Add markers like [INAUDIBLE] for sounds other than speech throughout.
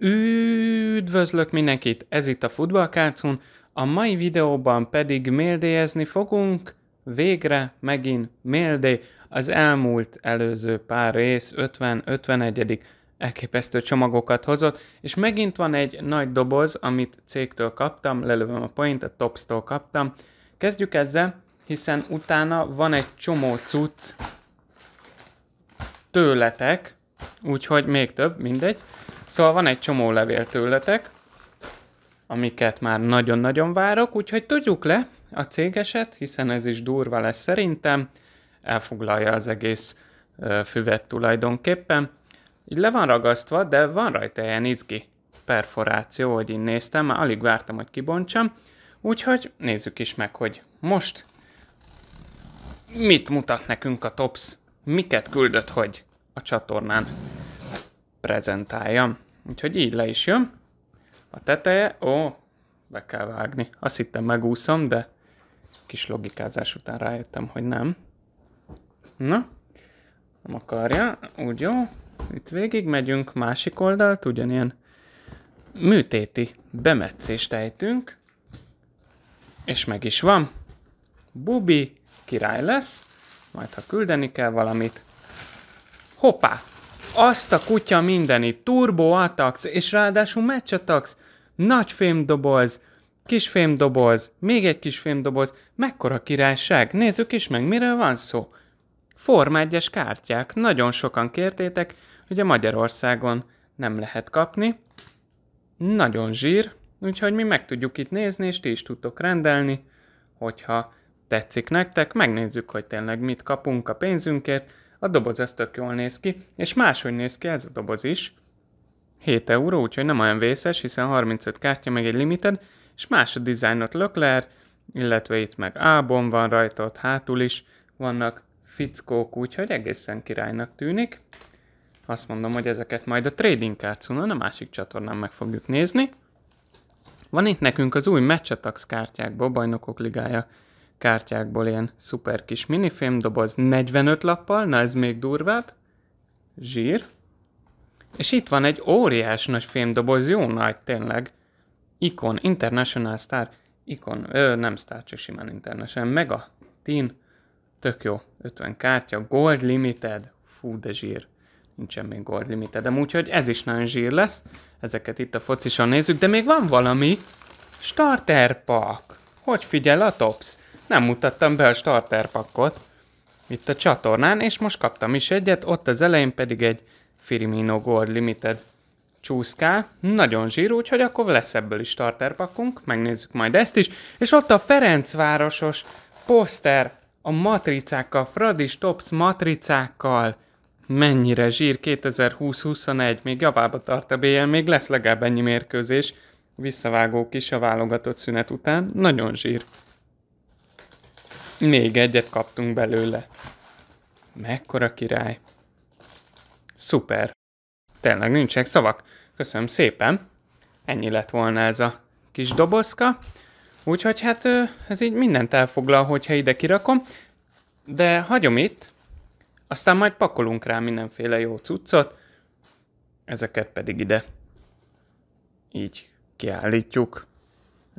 Üdvözlök mindenkit, ez itt a Futballkácun, a mai videóban pedig méldéjezni fogunk, végre megint méldé, az elmúlt előző pár rész 50-51 elképesztő csomagokat hozott, és megint van egy nagy doboz, amit cégtől kaptam, lelövöm a point, a Topstól kaptam. Kezdjük ezzel, hiszen utána van egy csomó cucc tőletek, úgyhogy még több, mindegy. Szóval van egy csomó levél tőletek, amiket már nagyon-nagyon várok, úgyhogy tudjuk le a cégeset, hiszen ez is durva lesz szerintem, elfoglalja az egész füvet tulajdonképpen. Így le van ragasztva, de van rajta ilyen izgi perforáció, hogy én néztem, már alig vártam, hogy kibontsam. Úgyhogy nézzük is meg, hogy most mit mutat nekünk a TOPS, miket küldött, hogy a csatornán prezentáljam. Úgyhogy így le is jön. A teteje, ó, be kell vágni. Azt hittem megúszom, de kis logikázás után rájöttem, hogy nem. Na, nem akarja, úgy jó. Itt végig megyünk másik oldalt, ugyanilyen műtéti bemetszést ejtünk. És meg is van. Bubi király lesz, majd ha küldeni kell valamit. Hoppá! Azt a kutya mindenit. Turbo Atax, és ráadásul meccs Atax. Nagy fémdoboz, kis fémdoboz, még egy kis fémdoboz. Mekkora királyság? Nézzük is meg, miről van szó. Form 1 kártyák. Nagyon sokan kértétek, ugye Magyarországon nem lehet kapni. Nagyon zsír, úgyhogy mi meg tudjuk itt nézni, és ti is tudtok rendelni, hogyha tetszik nektek. Megnézzük, hogy tényleg mit kapunk a pénzünkért. A doboz ez tök jól néz ki, és máshogy néz ki ez a doboz is. 7 euró, úgyhogy nem olyan vészes, hiszen 35 kártya meg egy limited, és más a dizájnot Lökler, illetve itt meg ábon van rajta, ott hátul is vannak fickók, úgyhogy egészen királynak tűnik. Azt mondom, hogy ezeket majd a Trading cards a másik csatornán meg fogjuk nézni. Van itt nekünk az új Matchatax kártyákból, Bajnokok Ligája kártyákból ilyen szuper kis doboz, 45 lappal, na ez még durvább, zsír, és itt van egy óriás nagy filmdoboz, jó nagy tényleg, ikon, International Star, Ikon, ö, nem Star, csak simán International, Mega, Teen, tök jó, 50 kártya, Gold Limited, fú de zsír, nincsen még Gold Limited, de úgyhogy ez is nagyon zsír lesz, ezeket itt a focison nézzük, de még van valami, Starter Pack, hogy figyel a tops? nem mutattam be a starter pakkot itt a csatornán, és most kaptam is egyet, ott az elején pedig egy Firmino Gold Limited csúszká, nagyon zsír, úgyhogy akkor lesz ebből is pakkunk, megnézzük majd ezt is, és ott a Ferencvárosos poszter a matricákkal, Fradis Tops matricákkal, mennyire zsír 2020-21, még javába tart a BL, még lesz legalább ennyi mérkőzés, visszavágók is a válogatott szünet után, nagyon zsír. Még egyet kaptunk belőle. Mekkora király. Szuper. Tényleg nincsenek szavak. Köszönöm szépen. Ennyi lett volna ez a kis dobozka. Úgyhogy hát ez így mindent elfoglal, hogyha ide kirakom. De hagyom itt. Aztán majd pakolunk rá mindenféle jó cuccot. Ezeket pedig ide. Így kiállítjuk.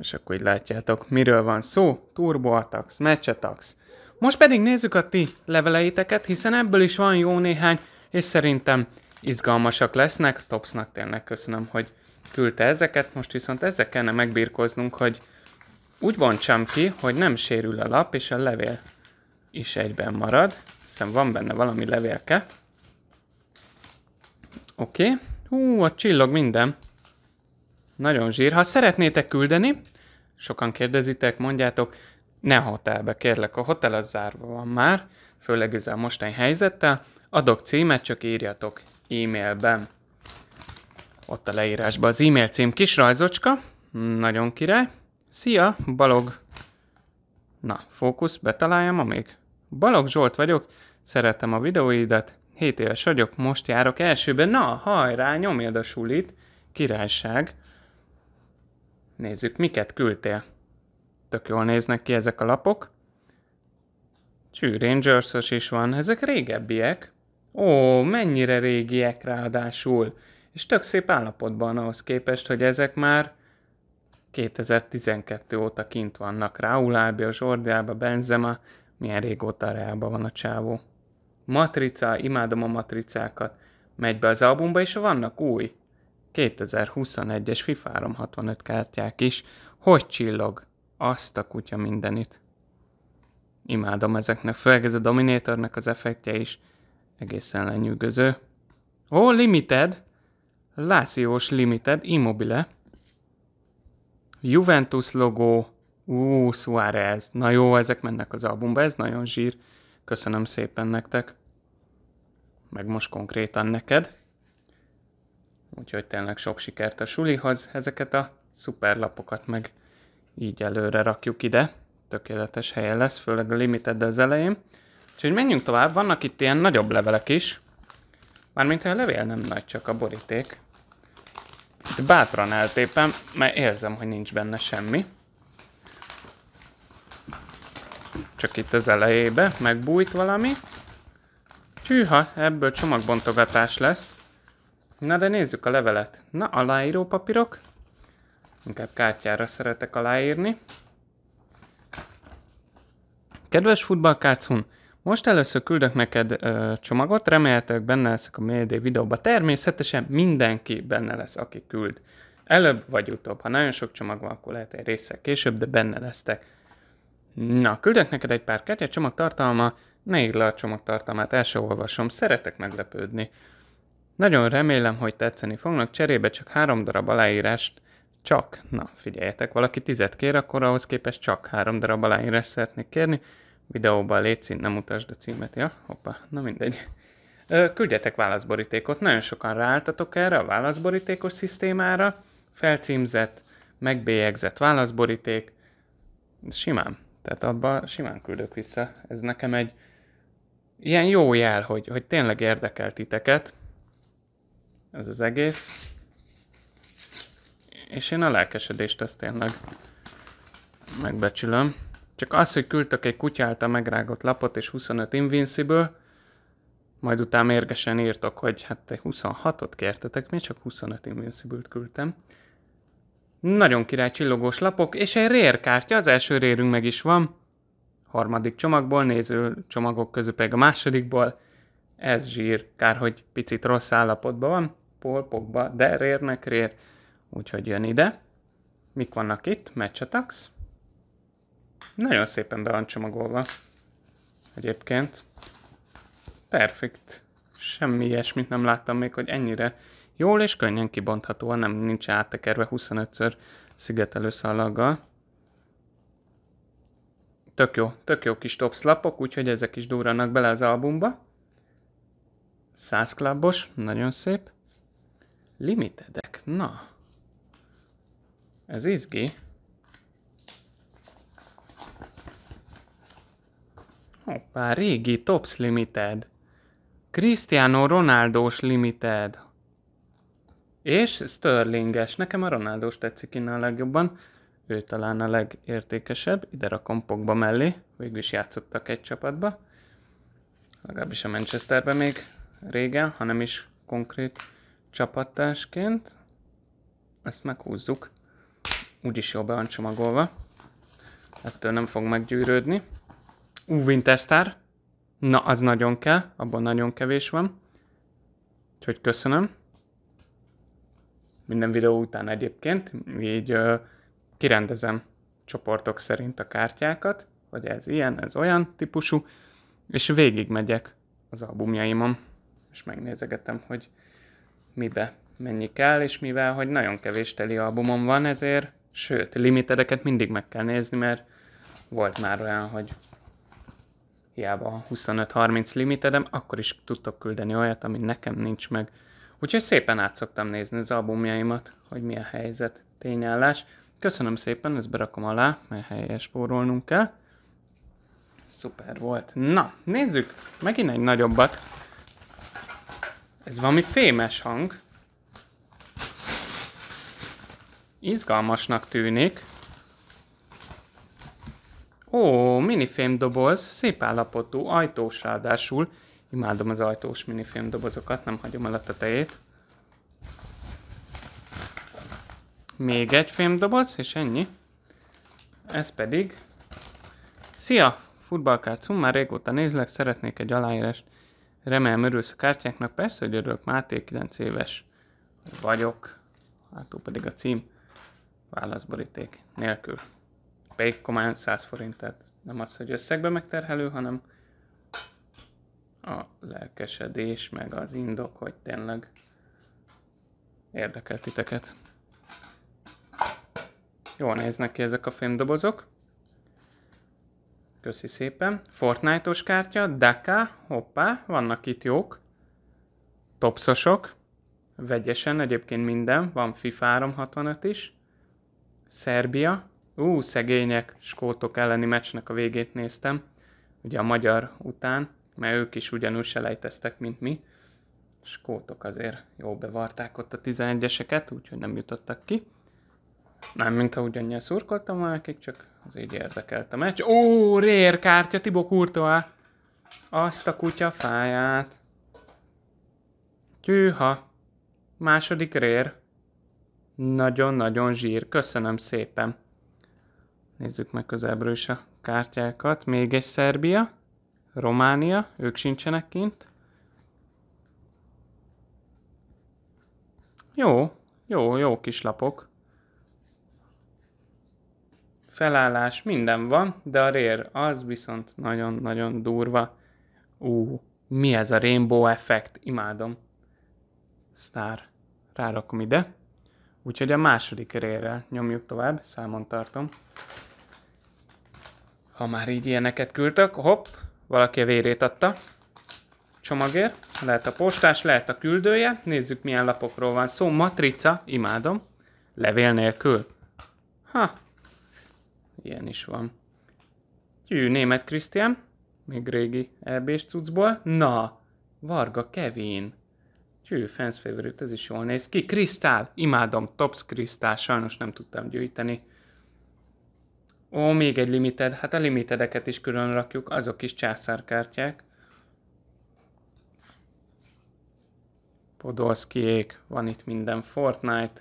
És akkor így látjátok, miről van szó, Turbo Atax, Match Attacks. Most pedig nézzük a ti leveleiteket, hiszen ebből is van jó néhány, és szerintem izgalmasak lesznek. Topsnak tényleg köszönöm, hogy küldte ezeket, most viszont ezzel kellene megbírkoznunk, hogy úgy bontsam ki, hogy nem sérül a lap, és a levél is egyben marad, hiszen van benne valami levélke. Oké, okay. hú, a csillog minden. Nagyon zsír. Ha szeretnétek küldeni, sokan kérdezitek, mondjátok, ne hotelbe, kérlek, a hotel az zárva van már, főleg ezzel a mostani helyzettel, adok címet, csak írjatok e-mailben. Ott a leírásban az e-mail cím kis rajzocska, nagyon király. Szia, Balog. Na, fókusz, betaláljam a még. Balog Zsolt vagyok, szeretem a videóidat, 7 éves vagyok, most járok elsőben. Na, hajrá, nyomjad a sulit, királyság. Nézzük, miket küldtél. Tök jól néznek ki ezek a lapok. Csű, Rangers-os is van. Ezek régebbiek. Ó, mennyire régiek ráadásul. És tök szép állapotban ahhoz képest, hogy ezek már 2012 óta kint vannak. Raúl Albiol, Jordi Benzema, milyen régóta a van a csávó. Matrica, imádom a matricákat. Megy be az albumba, és vannak új. 2021-es FIFA 365 kártyák is. Hogy csillog? Azt a kutya mindenit. Imádom ezeknek, főleg ez a Dominatornak az effektje is egészen lenyűgöző. Ó, Limited! Lációs Limited, Immobile. Juventus logó. Ú, Suárez. Na jó, ezek mennek az albumba, ez nagyon zsír. Köszönöm szépen nektek. Meg most konkrétan neked. Úgyhogy tényleg sok sikert a sulihoz, ezeket a szuperlapokat meg így előre rakjuk ide. Tökéletes helyen lesz, főleg a limited az elején. Úgyhogy menjünk tovább, vannak itt ilyen nagyobb levelek is. Mármint a levél nem nagy, csak a boríték. Itt bátran eltépem, mert érzem, hogy nincs benne semmi. Csak itt az elejébe megbújt valami. Tűha, ebből csomagbontogatás lesz. Na de nézzük a levelet. Na, aláíró papírok. Inkább kártyára szeretek aláírni. Kedves futballkárcun, most először küldök neked ö, csomagot, remélhetőleg benne leszek a Mayday videóba. Természetesen mindenki benne lesz, aki küld. Előbb vagy utóbb. Ha nagyon sok csomag van, akkor lehet egy része később, de benne lesztek. Na, küldök neked egy pár kártyát, csomag tartalma, ne írd le a csomag tartalmát, első olvasom, szeretek meglepődni. Nagyon remélem, hogy tetszeni fognak, cserébe csak három darab aláírást, csak, na figyeljetek, valaki tizet kér, akkor ahhoz képest csak három darab aláírást szeretnék kérni, videóban légy nem mutasd a címet, ja? hoppa, na mindegy. Küldjetek válaszborítékot, nagyon sokan ráálltatok erre a válaszborítékos szisztémára, felcímzett, megbélyegzett válaszboríték, simán, tehát abba simán küldök vissza. Ez nekem egy ilyen jó jel, hogy, hogy tényleg érdekel titeket, ez az egész. És én a lelkesedést ezt tényleg megbecsülöm. Csak az, hogy küldtök egy kutya a megrágott lapot és 25 Invincible, majd utána érgesen írtok, hogy hát 26-ot kértetek, mi csak 25 invincible küldtem. Nagyon király csillogós lapok, és egy rér kártya, az első rérünk meg is van. Harmadik csomagból, néző csomagok közül pedig a másodikból. Ez zsír, kár, hogy picit rossz állapotban van. Paul Pogba, de rérnek rér. Úgyhogy jön ide. Mik vannak itt? Match Nagyon szépen be van csomagolva. Egyébként. Perfekt. Semmi ilyesmit nem láttam még, hogy ennyire jól és könnyen kibontható, nem nincs áttekerve 25-ször szigetelő szalaggal. Tök jó, tök jó kis topszlapok, úgyhogy ezek is durranak bele az albumba. 100 klubos, nagyon szép. Limitedek, na. Ez izgi. Hoppá, régi Tops Limited. Cristiano Ronaldo's Limited. És Sterlinges. Nekem a ronaldo tetszik innen a legjobban. Ő talán a legértékesebb. Ide rakom Pogba mellé. Végül is játszottak egy csapatba. Legalábbis a Manchesterben még régen, hanem is konkrét csapattásként, Ezt meghúzzuk. Úgyis jól be van csomagolva. Ettől nem fog meggyűrődni. Ú, Winterstar. Na, az nagyon kell. Abban nagyon kevés van. Úgyhogy köszönöm. Minden videó után egyébként így uh, kirendezem csoportok szerint a kártyákat, hogy ez ilyen, ez olyan típusú, és végig megyek az albumjaimon, és megnézegetem, hogy mibe mennyi kell, és mivel, hogy nagyon kevés teli albumom van, ezért, sőt, limitedeket mindig meg kell nézni, mert volt már olyan, hogy hiába 25-30 limitedem, akkor is tudtok küldeni olyat, ami nekem nincs meg. Úgyhogy szépen át szoktam nézni az albumjaimat, hogy mi a helyzet, tényállás. Köszönöm szépen, ezt berakom alá, mert helyes spórolnunk kell. Szuper volt. Na, nézzük, megint egy nagyobbat. Ez valami fémes hang. Izgalmasnak tűnik. Ó, minifém doboz, szép állapotú, ajtós ráadásul. Imádom az ajtós minifém dobozokat, nem hagyom el a tetejét. Még egy fémdoboz, és ennyi. Ez pedig... Szia! Futballkárcum, már régóta nézlek, szeretnék egy aláírást. Remélem örülsz a kártyáknak, persze, hogy örülök, Máté 9 éves vagyok, hátul pedig a cím, válaszboríték nélkül. Pedig komolyan 100 forint, tehát nem az, hogy összegbe megterhelő, hanem a lelkesedés, meg az indok, hogy tényleg érdekel titeket. Jól néznek ki ezek a fémdobozok. Köszi szépen. Fortnite-os kártya, Daka, hoppá, vannak itt jók. Topszosok. Vegyesen egyébként minden, van FIFA 365 is. Szerbia. Ú, szegények, skótok elleni meccsnek a végét néztem. Ugye a magyar után, mert ők is ugyanúgy selejteztek, mint mi. Skótok azért jó bevarták ott a 11-eseket, úgyhogy nem jutottak ki. Nem, mint ahogy ugyanilyen szurkoltam nekik, csak az így érdekelt a meccs. Ó, rér kártya, Tibok Kurtoá! Azt a kutya fáját. Tűha. Második rér. Nagyon-nagyon zsír. Köszönöm szépen. Nézzük meg közelebbről is a kártyákat. Még egy Szerbia. Románia. Ők sincsenek kint. Jó. Jó, jó kis lapok felállás, minden van, de a rér az viszont nagyon-nagyon durva. Ú, mi ez a rainbow effekt? Imádom. Star. Rárakom ide. Úgyhogy a második rérrel nyomjuk tovább, számon tartom. Ha már így ilyeneket küldtek, hopp, valaki a vérét adta. Csomagér, lehet a postás, lehet a küldője. Nézzük milyen lapokról van szó. Matrica, imádom. Levél nélkül. Ha, ilyen is van. Gyű, német Krisztián, még régi EB-s cuccból. Na, Varga Kevin. Gyű, fans favorite, ez is jól néz ki. Krisztál, imádom, Tops Krisztál, sajnos nem tudtam gyűjteni. Ó, még egy limited, hát a limitedeket is külön rakjuk, azok is császárkártyák. Podolszkiék, van itt minden Fortnite.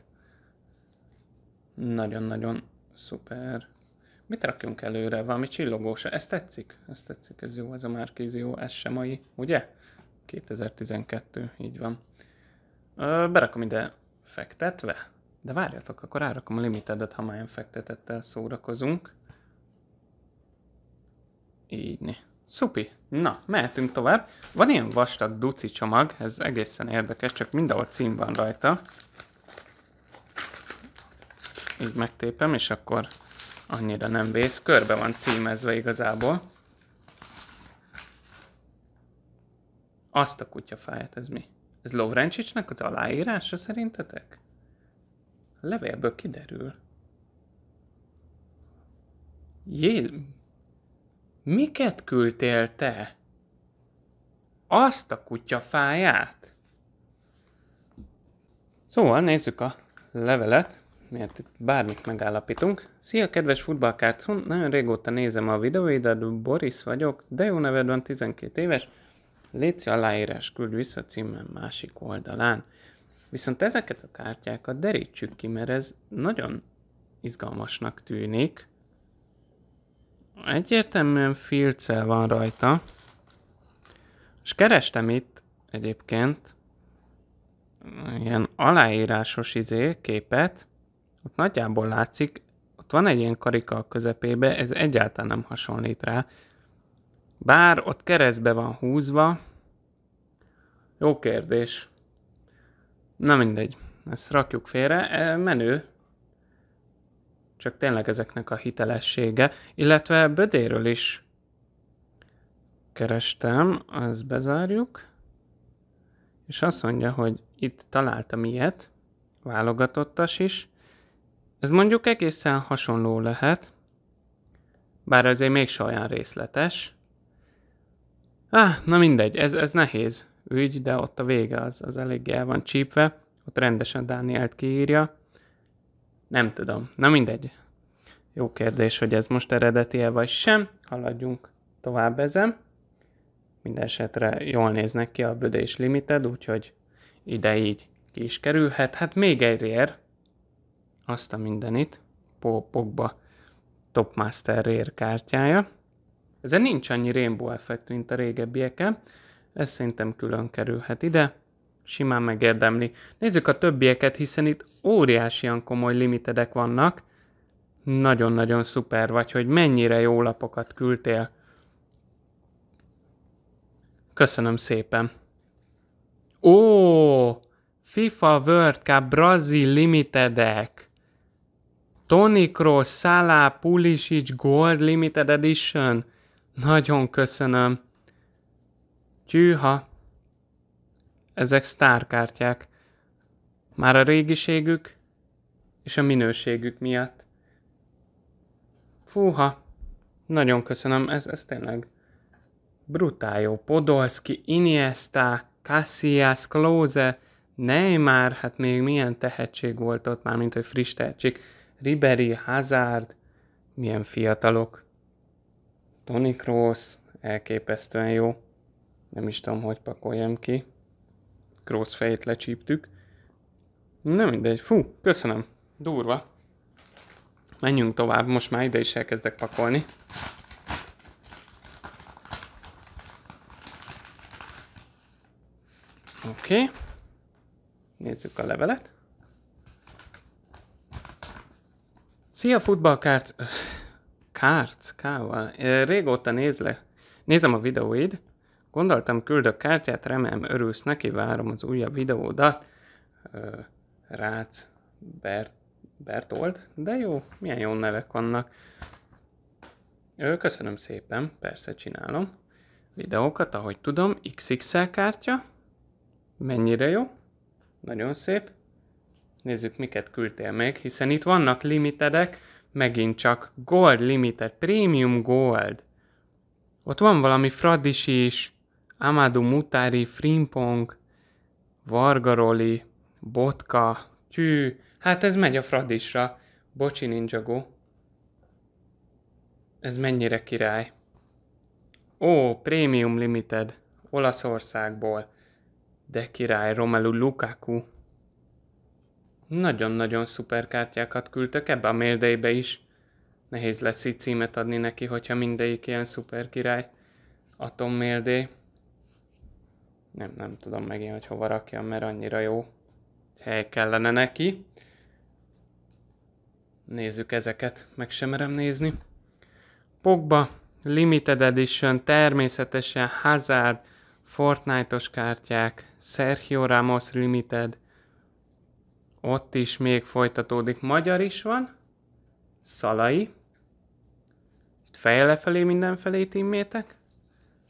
Nagyon-nagyon szuper. Mit rakjunk előre? Valami csillogós. Ez tetszik? Ez tetszik, ez jó, ez a jó, ez sem mai, ugye? 2012, így van. Ö, berakom ide fektetve, de várjatok, akkor árakom a limitedet, ha már fektetettel szórakozunk. Így. Szupi. Na, mehetünk tovább. Van ilyen vastag duci csomag, ez egészen érdekes, csak mindenhol cím van rajta. Így megtépem, és akkor Annyira nem vész. Körbe van címezve igazából. Azt a kutyafáját, ez mi? Ez Lovrencsicsnek az aláírása szerintetek? A levélből kiderül. Jé... Miket küldtél te? Azt a kutyafáját? Szóval nézzük a levelet miért bármit megállapítunk. Szia, kedves futballkárcun! Nagyon régóta nézem a videóidat, Boris vagyok, de jó neved van, 12 éves. Léci aláírás küld vissza címmel másik oldalán. Viszont ezeket a kártyákat derítsük ki, mert ez nagyon izgalmasnak tűnik. Egyértelműen filccel van rajta. És kerestem itt egyébként ilyen aláírásos izé, képet, ott nagyjából látszik, ott van egy ilyen karika a közepébe, ez egyáltalán nem hasonlít rá. Bár ott keresztbe van húzva. Jó kérdés. Na mindegy, ezt rakjuk félre. E, menő, csak tényleg ezeknek a hitelessége, illetve bödéről is kerestem, Az bezárjuk, és azt mondja, hogy itt találtam ilyet, válogatottas is, ez mondjuk egészen hasonló lehet, bár azért még olyan részletes. Ah, na mindegy, ez, ez nehéz ügy, de ott a vége az, az eléggé el van csípve, ott rendesen Dánielt kiírja. Nem tudom, na mindegy. Jó kérdés, hogy ez most eredeti-e vagy sem, haladjunk tovább ezen. Mindenesetre jól néznek ki a bödés limited, úgyhogy ide így ki is kerülhet. Hát még egy rér, azt a mindenit, Pogba Topmaster Rare kártyája. Ezen nincs annyi rainbow effekt, mint a régebbieken, ez szerintem külön kerülhet ide, simán megérdemli. Nézzük a többieket, hiszen itt óriásian komoly limitedek vannak, nagyon-nagyon szuper vagy, hogy mennyire jó lapokat küldtél. Köszönöm szépen. Ó, FIFA World Cup Brazil Limitedek. Tony Cross, Salah, Pulisic, Gold Limited Edition. Nagyon köszönöm. Tyűha. Ezek sztárkártyák. Már a régiségük és a minőségük miatt. Fúha. Nagyon köszönöm, ez, ez tényleg brutál jó. Podolski, Iniesta, Cassias, Klose, Neymar, hát még milyen tehetség volt ott már, mint hogy friss tehetség. Ribery, Hazard, milyen fiatalok. Toni Kroos, elképesztően jó. Nem is tudom, hogy pakoljam ki. Kroos fejét lecsíptük. Nem mindegy, fú, köszönöm. Durva. Menjünk tovább, most már ide is elkezdek pakolni. Oké. Okay. Nézzük a levelet. Szia, futballkárt! Kárt? Kával? Régóta nézle. Nézem a videóid. Gondoltam, küldök kártyát, remélem örülsz neki, várom az újabb videódat. Rácz Bert, Bertold? De jó, milyen jó nevek vannak. Köszönöm szépen, persze csinálom. Videókat, ahogy tudom, XXL kártya. Mennyire jó? Nagyon szép. Nézzük, miket küldtél még, hiszen itt vannak limitedek, megint csak Gold Limited, Premium Gold. Ott van valami Fradis is, Amadu Mutari, Frimpong, Vargaroli, Botka, tű, hát ez megy a Fradisra. Bocsi Ninjago. Ez mennyire király. Ó, Premium Limited, Olaszországból. De király, Romelu Lukaku. Nagyon-nagyon szuper kártyákat küldtök ebbe a méldeibe is. Nehéz lesz így címet adni neki, hogyha mindegyik ilyen szuper király. Atom méldé. Nem, nem tudom én, hogy hova rakjam, mert annyira jó hely kellene neki. Nézzük ezeket, meg sem merem nézni. Pogba, Limited Edition, természetesen Hazard, Fortnite-os kártyák, Sergio Ramos Limited, ott is még folytatódik. Magyar is van. Szalai. Itt feje lefelé mindenfelé immétek.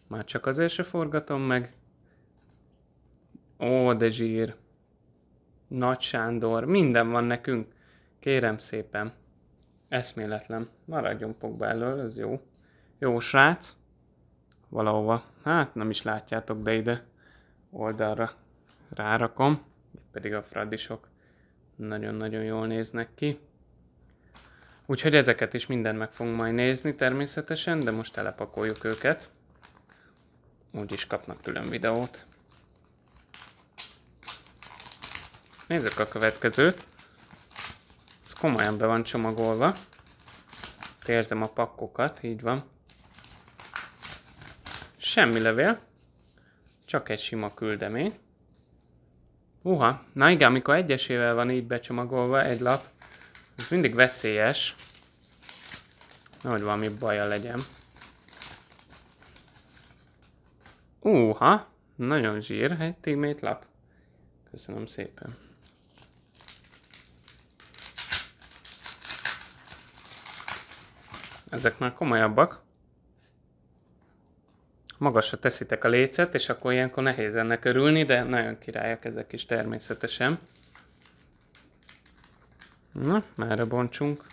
Már csak azért se forgatom meg. Ó, de zsír. Nagy Sándor. Minden van nekünk. Kérem szépen. Eszméletlen. Maradjon Pogba elől, ez jó. Jó srác. Valahova. Hát nem is látjátok, de ide oldalra rárakom. Itt pedig a fradisok nagyon-nagyon jól néznek ki. Úgyhogy ezeket is minden meg fogunk majd nézni természetesen, de most telepakoljuk őket. Úgyis kapnak külön videót. Nézzük a következőt. Ez komolyan be van csomagolva. Érzem a pakkokat, így van. Semmi levél, csak egy sima küldemény. Uha, na igen, amikor egyesével van így becsomagolva egy lap, ez mindig veszélyes. Nehogy valami baja legyen. Uha, nagyon zsír, egy témét lap. Köszönöm szépen. Ezek már komolyabbak magasra teszitek a lécet, és akkor ilyenkor nehéz ennek örülni, de nagyon királyak ezek is természetesen. Na, merre bontsunk.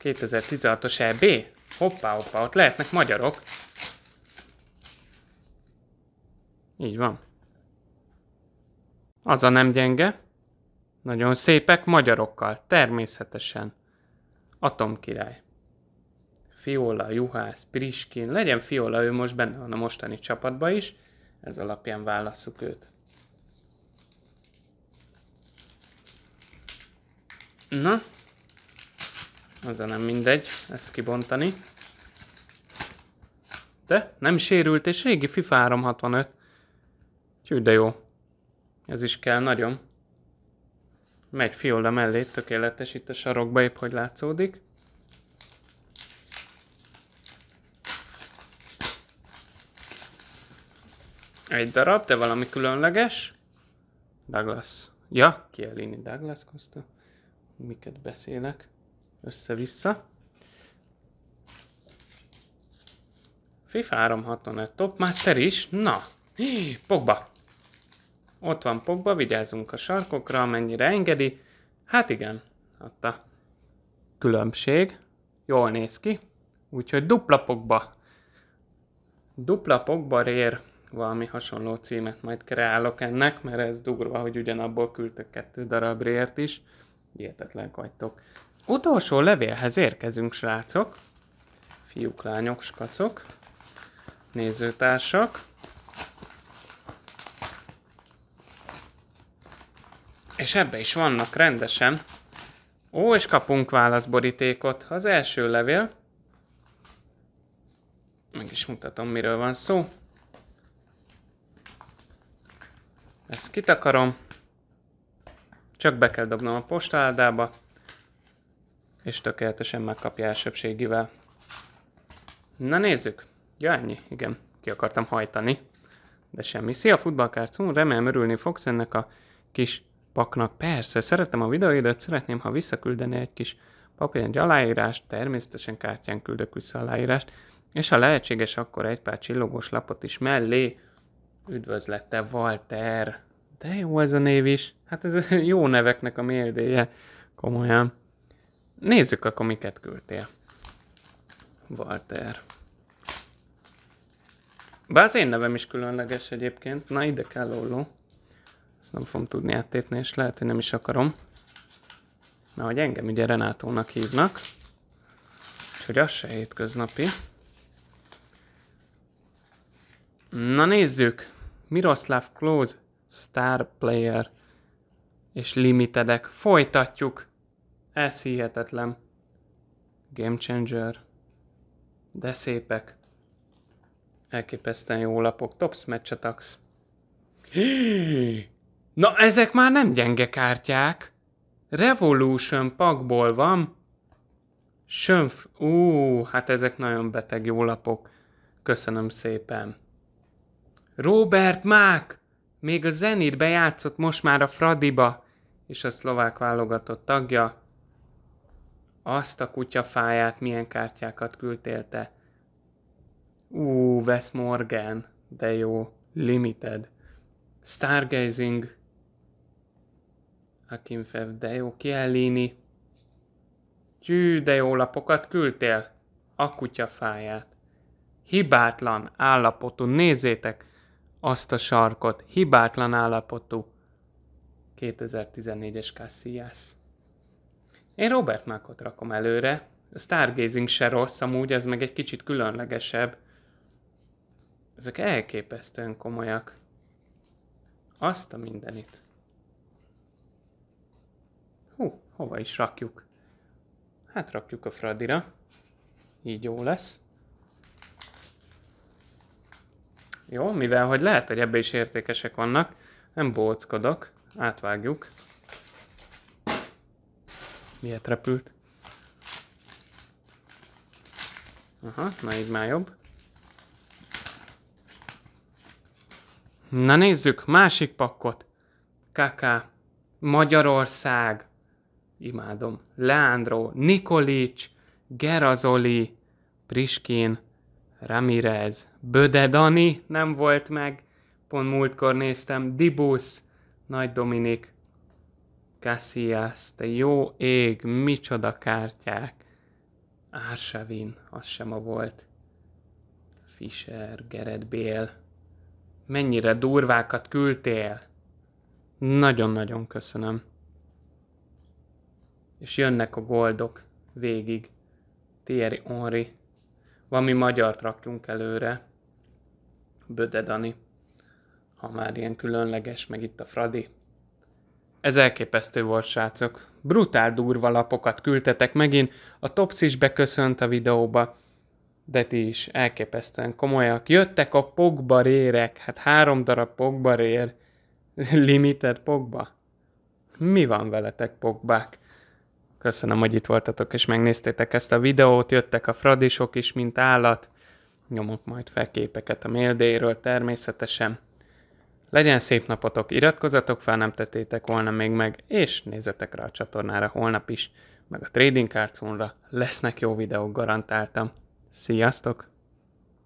2016-os EB? Hoppá, hoppá, ott lehetnek magyarok. Így van. Az a nem gyenge. Nagyon szépek magyarokkal, természetesen. Atomkirály. Fiola, Juhász, Priskin, legyen Fiola, ő most benne van a mostani csapatba is, ez alapján válasszuk őt. Na, az nem mindegy, ezt kibontani. De nem sérült, és régi FIFA 365. Úgyhogy de jó. Ez is kell nagyon. Megy Fiola mellé, tökéletes itt a sarokba épp, hogy látszódik. Egy darab, de valami különleges. Douglas. Ja, Kielini Douglas Costa. Miket beszélek. Össze-vissza. FIFA egy top, master is. Na, Hí, [GASPS] Pogba. Ott van Pogba, vigyázzunk a sarkokra, amennyire engedi. Hát igen, adta. különbség. Jól néz ki. Úgyhogy dupla Pogba. Dupla Pogba rér valami hasonló címet majd kreálok ennek, mert ez durva, hogy ugyanabból küldtök kettő rért is. Hihetetlenek vagytok. Utolsó levélhez érkezünk, srácok. Fiúk, lányok, skacok. Nézőtársak. És ebbe is vannak rendesen. Ó, és kapunk válaszborítékot. Az első levél. Meg is mutatom, miről van szó. Ezt kitakarom. Csak be kell dobnom a postáldába, És tökéletesen megkapja elsőbségivel. Na nézzük. Ja, ennyi. Igen, ki akartam hajtani. De semmi. Szia, futballkárcú. Remélem örülni fogsz ennek a kis paknak. Persze, szeretem a videóidat, szeretném, ha visszaküldeni egy kis papíron egy aláírást, természetesen kártyán küldök vissza aláírást, és ha lehetséges, akkor egy pár csillogós lapot is mellé. Üdvözlette, Walter. De jó ez a név is. Hát ez [LAUGHS] jó neveknek a mérdéje. Komolyan. Nézzük akkor, miket küldtél. Walter. Bár az én nevem is különleges egyébként. Na, ide kell olló. Ezt nem fogom tudni áttépni, és lehet, hogy nem is akarom. Na hogy engem ugye Renátónak hívnak. Úgyhogy az se hétköznapi. Na nézzük! Miroslav Close, Star Player és Limitedek. Folytatjuk! Ez hihetetlen. Game Changer. De szépek. Elképesztően jó lapok. Tops match [GASPS] Na, ezek már nem gyenge kártyák. Revolution pakból van. Sönf. Ú, hát ezek nagyon beteg jó lapok. Köszönöm szépen. Robert Mák! Még a zenit bejátszott most már a Fradiba, és a szlovák válogatott tagja. Azt a kutyafáját milyen kártyákat küldtél te. Ú, Wes Morgan, de jó. Limited. Stargazing. Akinfev, de jó. Kiellini. Gyű, de jó lapokat küldtél. A kutyafáját. Hibátlan állapotú, nézzétek! azt a sarkot. Hibátlan állapotú. 2014-es Cassias. Én Robert Mackot rakom előre. A Stargazing se rossz, amúgy ez meg egy kicsit különlegesebb. Ezek elképesztően komolyak. Azt a mindenit. Hú, hova is rakjuk? Hát rakjuk a Fradira. Így jó lesz. Jó, mivel hogy lehet, hogy ebbe is értékesek vannak, nem bóckodok, átvágjuk. Miért repült? Aha, na így már jobb. Na nézzük, másik pakkot. KK, Magyarország, imádom, Leandro, Nikolics, Gerazoli, Priskin, Ramirez, Böde Dani nem volt meg, pont múltkor néztem, Dibusz, Nagy Dominik, Cassias, te jó ég, micsoda kártyák. Ársavin, az sem a volt. Fischer, Gered Bél. Mennyire durvákat küldtél? Nagyon-nagyon köszönöm. És jönnek a goldok végig. Thierry Henry, valami magyart rakjunk előre. Böde Dani, ha már ilyen különleges, meg itt a Fradi. Ez elképesztő volt, srácok. Brutál durva lapokat küldtetek megint, a Tops is beköszönt a videóba, de ti is elképesztően komolyak. Jöttek a Pogba rérek, hát három darab Pogba rér, [LAUGHS] limited Pogba. Mi van veletek, Pogbák? Köszönöm, hogy itt voltatok és megnéztétek ezt a videót. Jöttek a fradisok is, mint állat. Nyomok majd fel képeket a méldéről természetesen. Legyen szép napotok, iratkozatok fel, nem tetétek volna még meg, és nézzetek rá a csatornára holnap is, meg a Trading Cards lesznek jó videók, garantáltam. Sziasztok!